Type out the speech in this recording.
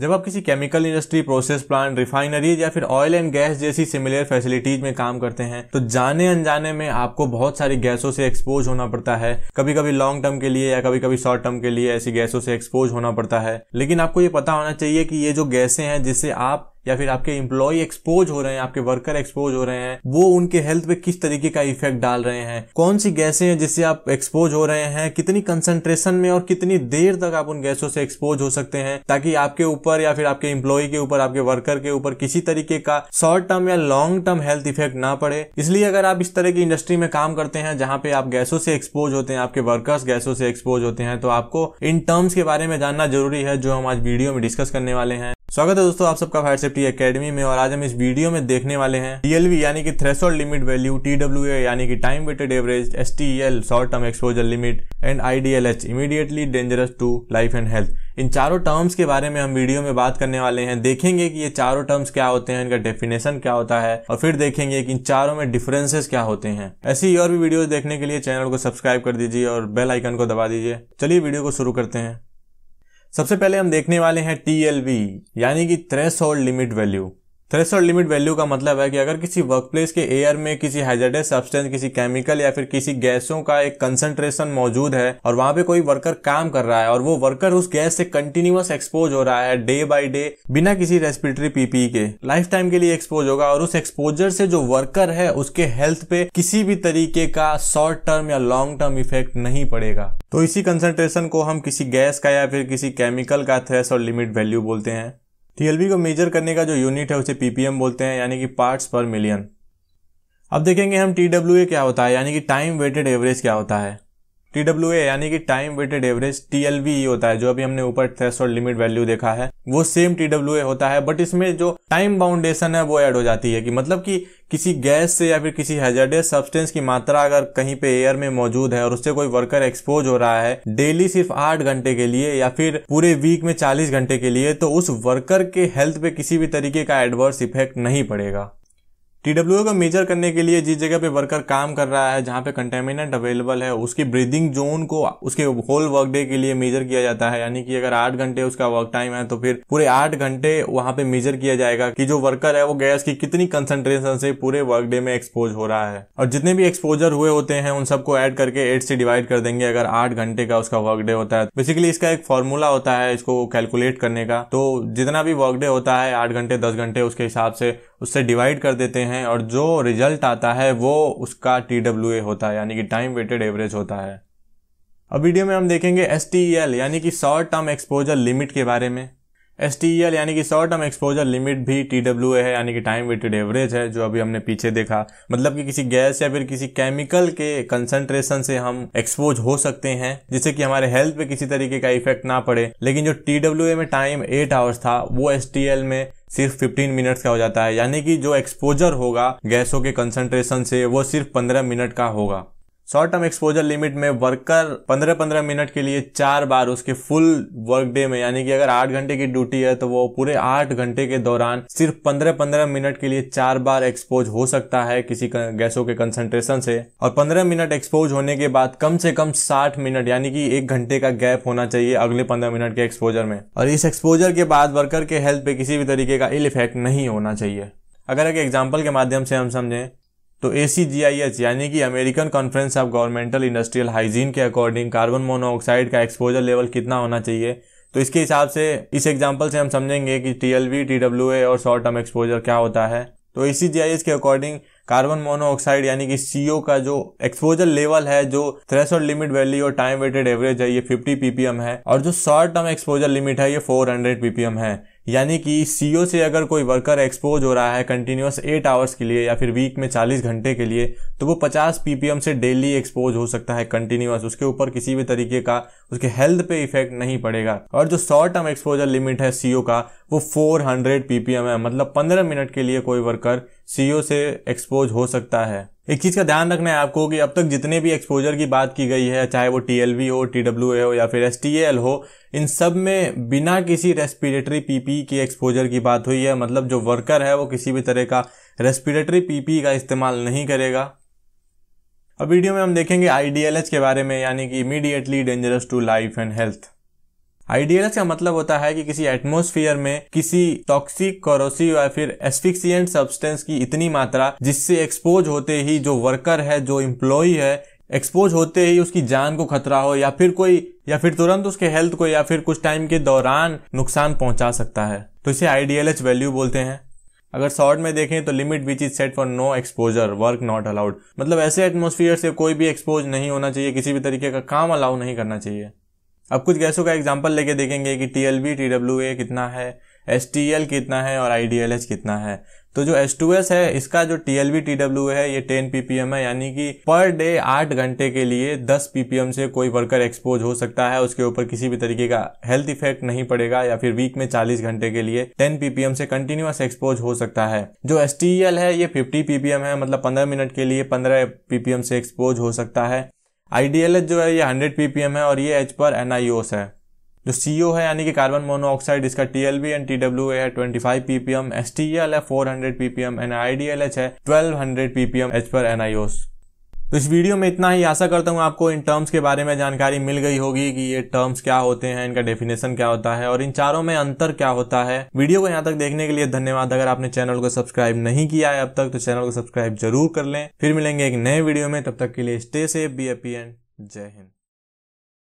जब आप किसी chemical industry process plant refineries या फिर ऑयल एंड गैस जैसी सिमिलर फैसिलिटीज में काम करते हैं तो जाने अनजाने में आपको बहुत सारी गैसों से एक्सपोज होना पड़ता है कभी कभी लॉन्ग टर्म के लिए या कभी कभी शॉर्ट टर्म के लिए ऐसी गैसों से एक्सपोज होना पड़ता है लेकिन आपको ये पता होना चाहिए कि ये जो गैसें हैं जिससे आप या फिर आपके एम्प्लॉय एक्सपोज हो रहे हैं आपके वर्कर एक्सपोज हो रहे हैं वो उनके हेल्थ पे किस तरीके का इफेक्ट डाल रहे हैं कौन सी गैसें हैं जिससे आप एक्सपोज हो रहे हैं कितनी कंसंट्रेशन में और कितनी देर तक आप उन गैसों से एक्सपोज हो सकते हैं ताकि आपके ऊपर या फिर आपके एम्प्लॉय के ऊपर आपके वर्कर के ऊपर किसी तरीके का शॉर्ट टर्म या लॉन्ग टर्म हेल्थ इफेक्ट ना पड़े इसलिए अगर आप इस तरह की इंडस्ट्री में काम करते हैं जहां पे आप गैसों से एक्सपोज होते हैं आपके वर्कर्स गैसों से एक्सपोज होते हैं तो आपको इन टर्म्स के बारे में जानना जरूरी है जो हम आज वीडियो में डिस्कस करने वाले हैं स्वागत है दोस्तों आप सबका फायर सेफ्टी एकेडमी में और आज हम इस वीडियो में देखने वाले हैं टीएलवी यानी कि थ्रेसोल्ड लिमिट वैल्यू टीडब्ल्यू यानी कि time weighted average L short term exposure limit and IDLH immediately dangerous to life and health इन चारों टर्म्स के बारे में हम वीडियो में बात करने वाले हैं देखेंगे कि ये चारों टर्म्स क्या होते हैं इनका डेफिनेशन क्या होता है और फिर देखेंगे कि इन चारों में डिफरेंसेस क्या होते हैं ऐसी और भी वीडियो देखने के लिए चैनल को सब्सक्राइब कर दीजिए और बेल आइकन को दबा दीजिए चलिए वीडियो को शुरू करते हैं सबसे पहले हम देखने वाले हैं टी यानी कि threshold limit value threshold limit value का मतलब है कि अगर किसी वर्कप्लेस के एयर में किसी हैजर्डस सब्सटेंस किसी केमिकल या फिर किसी गैसों का एक कंसंट्रेशन मौजूद है और वहां पे कोई वर्कर काम कर रहा है और वो वर्कर उस गैस से कंटिन्यूअस एक्सपोज हो रहा है डे बाय डे बिना किसी रेस्पिरेटरी पीपी e के लाइफ टाइम के लिए एक्सपोज होगा और उस एक्सपोजर से जो वर्कर है उसके हेल्थ पे किसी भी तरीके का शॉर्ट टर्म या लॉन्ग टर्म इफेक्ट नहीं पड़ेगा तो इसी कंसंट्रेशन को हम किसी गैस का या फिर किसी केमिकल का थ्रेस और लिमिट वैल्यू बोलते हैं टीएलबी को मेजर करने का जो यूनिट है उसे पीपीएम बोलते हैं यानी कि पार्ट्स पर मिलियन अब देखेंगे हम टी क्या होता है यानी कि टाइम वेटेड एवरेज क्या होता है टी डब्ल्यू ए यानी कि time weighted average T L V होता है जो अभी हमने ऊपर थ्रेस और लिमिट वैल्यू देखा है वो सेम टी डब्ल्यू ए होता है बट इसमें जो टाइम बाउंडेशन है वो ऐड हो जाती है कि मतलब कि किसी गैस से या फिर किसी हैजर्डियस सब्सटेंस की मात्रा अगर कहीं पे एयर में मौजूद है और उससे कोई वर्कर एक्सपोज हो रहा है डेली सिर्फ आठ घंटे के लिए या फिर पूरे वीक में चालीस घंटे के लिए तो उस वर्कर के हेल्थ पे किसी भी तरीके का एडवर्स इफेक्ट नहीं पड़ेगा टीडब्ल्यू को मेजर करने के लिए जिस जगह पे वर्कर काम कर रहा है जहाँ पे कंटेमिनेंट अवेलेबल है उसकी ब्रीदिंग जोन को उसके होल वर्क डे के लिए मेजर किया जाता है यानी कि अगर आठ घंटे उसका वर्क टाइम है तो फिर पूरे आठ घंटे वहां पे मेजर किया जाएगा कि जो वर्कर है वो गैस की कितनी कंसेंट्रेशन से पूरे वर्क डे में एक्सपोज हो रहा है और जितने भी एक्सपोजर हुए होते हैं उन सबको एड करके एट से डिवाइड कर देंगे अगर आठ घंटे का उसका वर्क डे होता है बेसिकली इसका एक फॉर्मूला होता है इसको कैलकुलेट करने का तो जितना भी वर्क डे होता है आठ घंटे दस घंटे उसके हिसाब से उससे डिवाइड कर देते हैं और जो रिजल्ट आता है वो उसका टी डब्ल्यू ए होता है यानी कि टाइम वेटेड एवरेज होता है अब वीडियो में हम देखेंगे एस टी ई एल यानी कि शॉर्ट टर्म एक्सपोजर लिमिट के बारे में एस टी ई एल यानी कि शॉर्ट टर्म एक्सपोजर लिमिट भी टी डब्ल्यू ए है यानी कि टाइम वेटेड एवरेज है जो अभी हमने पीछे देखा मतलब कि किसी गैस या फिर किसी केमिकल के कंसंट्रेशन से हम एक्सपोज हो सकते हैं जिससे कि हमारे हेल्थ पे किसी तरीके का इफेक्ट ना पड़े लेकिन जो टी डब्ल्यू ए में टाइम एट आवर्स था वो एस टी एल में सिर्फ 15 मिनट का हो जाता है यानी कि जो एक्सपोजर होगा गैसों के कंसंट्रेशन से वो सिर्फ 15 मिनट का होगा शॉर्ट टर्म एक्सपोजर लिमिट में वर्कर 15-15 मिनट के लिए चार बार उसके फुल वर्क डे में यानी कि अगर आठ घंटे की ड्यूटी है तो वो पूरे आठ घंटे के दौरान सिर्फ 15-15 मिनट के लिए चार बार एक्सपोज हो सकता है किसी गैसों के कंसंट्रेशन से और 15 मिनट एक्सपोज होने के बाद कम से कम 60 मिनट यानी कि एक घंटे का गैप होना चाहिए अगले पंद्रह मिनट के एक्सपोजर में और इस एक्सपोजर के बाद वर्कर के हेल्थ पे किसी भी तरीके का इल इफेक्ट नहीं होना चाहिए अगर एक एग्जाम्पल के माध्यम से हम समझें तो ए यानी कि American conference of governmental industrial hygiene के अकॉर्डिंग कार्बन मोनोऑक्साइड का एक्सपोजर लेवल कितना होना चाहिए तो इसके हिसाब से इस एग्जाम्पल से हम समझेंगे कि टी एल और शॉर्ट टर्म एक्सपोजर क्या होता है तो ए के अकॉर्डिंग कार्बन मोनोऑक्साइड यानी कि सी का जो एक्सपोजर लेवल है जो थ्रेस लिमिट वैल्यू और टाइम वेटेड एवरेज है ये 50 पीपीएम है और जो शॉर्ट टर्म एक्सपोजर लिमिट है ये 400 पीपीएम है यानी कि सीओ से अगर कोई वर्कर एक्सपोज हो रहा है कंटिन्यूस एट आवर्स के लिए या फिर वीक में चालीस घंटे के लिए तो वो पचास पीपीएम से डेली एक्सपोज हो सकता है कंटिन्यूस उसके ऊपर किसी भी तरीके का उसके हेल्थ पे इफेक्ट नहीं पड़ेगा और जो शॉर्ट टर्म एक्सपोजर लिमिट है सीओ का वो 400 पीपीएम है मतलब 15 मिनट के लिए कोई वर्कर सीओ से एक्सपोज हो सकता है एक चीज़ का ध्यान रखना है आपको कि अब तक जितने भी एक्सपोजर की बात की गई है चाहे वो टी हो टी हो या फिर एस हो इन सब में बिना किसी रेस्पिरेटरी पीपी के एक्सपोजर की बात हुई है मतलब जो वर्कर है वो किसी भी तरह का रेस्पिरेटरी पीपी का इस्तेमाल नहीं करेगा अब वीडियो में हम देखेंगे आई के बारे में यानी कि immediately dangerous to life and health ideal का मतलब होता है कि किसी एटमोस्फियर में किसी टॉक्सिक करोसिव या फिर एस्फिक्सियंट सब्सटेंस की इतनी मात्रा जिससे एक्सपोज होते ही जो वर्कर है जो एम्प्लॉय है एक्सपोज होते ही उसकी जान को खतरा हो या फिर कोई या फिर तुरंत उसके हेल्थ को या फिर कुछ टाइम के दौरान नुकसान पहुंचा सकता है तो इसे आईडीएलएच वैल्यू बोलते हैं अगर शॉर्ट में देखें तो limit which is set for no exposure work not allowed मतलब ऐसे एटमोसफियर से कोई भी एक्सपोज नहीं होना चाहिए किसी भी तरीके का काम अलाउ नहीं करना चाहिए अब कुछ गैसों का एग्जाम्पल लेके देखेंगे कि T L B T W A कितना है एस टी एल कितना है और आई डी एल एच कितना है तो जो एस टू एस है इसका जो T L B T W है ये टेन पीपीएम है यानी कि पर डे आठ घंटे के लिए दस पीपीएम से कोई वर्कर एक्सपोज हो सकता है उसके ऊपर किसी भी तरीके का हेल्थ इफेक्ट नहीं पड़ेगा या फिर वीक में चालीस घंटे के लिए टेन पीपीएम से कंटिन्यूस एक्सपोज हो सकता है जो एस टी एल है ये फिफ्टी पीपीएम है मतलब पंद्रह मिनट के लिए पंद्रह पीपीएम से एक्सपोज हो सकता है आई जो है ये हंड्रेड पीपीएम है और ये एच पर एन है जो सी है यानी कि कार्बन मोनोऑक्साइड इसका T L B and T W A है twenty five PPM S T L है four hundred PPM and I D L H है ट्वेल्व हंड्रेड पीपीएम एच पर एन आई ओस तो इस वीडियो में इतना ही आशा करता हूँ आपको इन टर्म्स के बारे में जानकारी मिल गई होगी कि ये टर्म्स क्या होते हैं इनका डेफिनेशन क्या होता है और इन चारों में अंतर क्या होता है वीडियो को यहाँ तक देखने के लिए धन्यवाद अगर आपने चैनल को सब्सक्राइब नहीं किया है अब तक तो चैनल को सब्सक्राइब जरूर कर लें फिर मिलेंगे एक नए वीडियो में तब तक के लिए stay safe be happy and जय हिंद